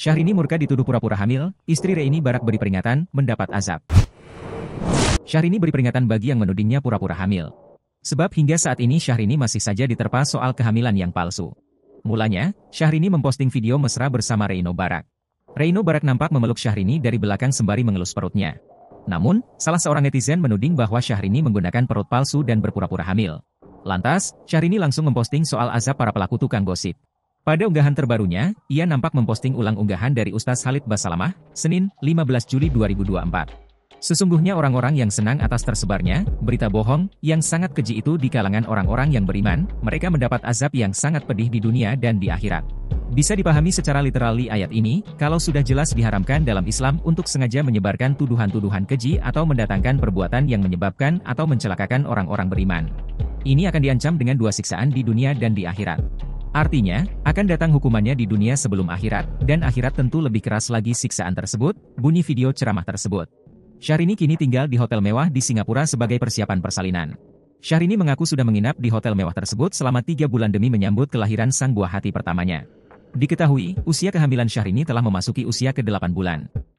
Syahrini murka dituduh pura-pura hamil, istri Reini Barak beri peringatan, mendapat azab. Syahrini beri peringatan bagi yang menudingnya pura-pura hamil. Sebab hingga saat ini Syahrini masih saja diterpa soal kehamilan yang palsu. Mulanya, Syahrini memposting video mesra bersama Reino Barak. Reino Barak nampak memeluk Syahrini dari belakang sembari mengelus perutnya. Namun, salah seorang netizen menuding bahwa Syahrini menggunakan perut palsu dan berpura-pura hamil. Lantas, Syahrini langsung memposting soal azab para pelaku tukang gosip. Pada unggahan terbarunya, ia nampak memposting ulang unggahan dari Ustaz Khalid Basalamah, Senin, 15 Juli 2024. Sesungguhnya orang-orang yang senang atas tersebarnya berita bohong yang sangat keji itu di kalangan orang-orang yang beriman, mereka mendapat azab yang sangat pedih di dunia dan di akhirat. Bisa dipahami secara literali ayat ini, kalau sudah jelas diharamkan dalam Islam untuk sengaja menyebarkan tuduhan-tuduhan keji atau mendatangkan perbuatan yang menyebabkan atau mencelakakan orang-orang beriman. Ini akan diancam dengan dua siksaan di dunia dan di akhirat. Artinya, akan datang hukumannya di dunia sebelum akhirat, dan akhirat tentu lebih keras lagi siksaan tersebut, bunyi video ceramah tersebut. Syahrini kini tinggal di hotel mewah di Singapura sebagai persiapan persalinan. Syahrini mengaku sudah menginap di hotel mewah tersebut selama tiga bulan demi menyambut kelahiran sang buah hati pertamanya. Diketahui, usia kehamilan Syahrini telah memasuki usia ke-8 bulan.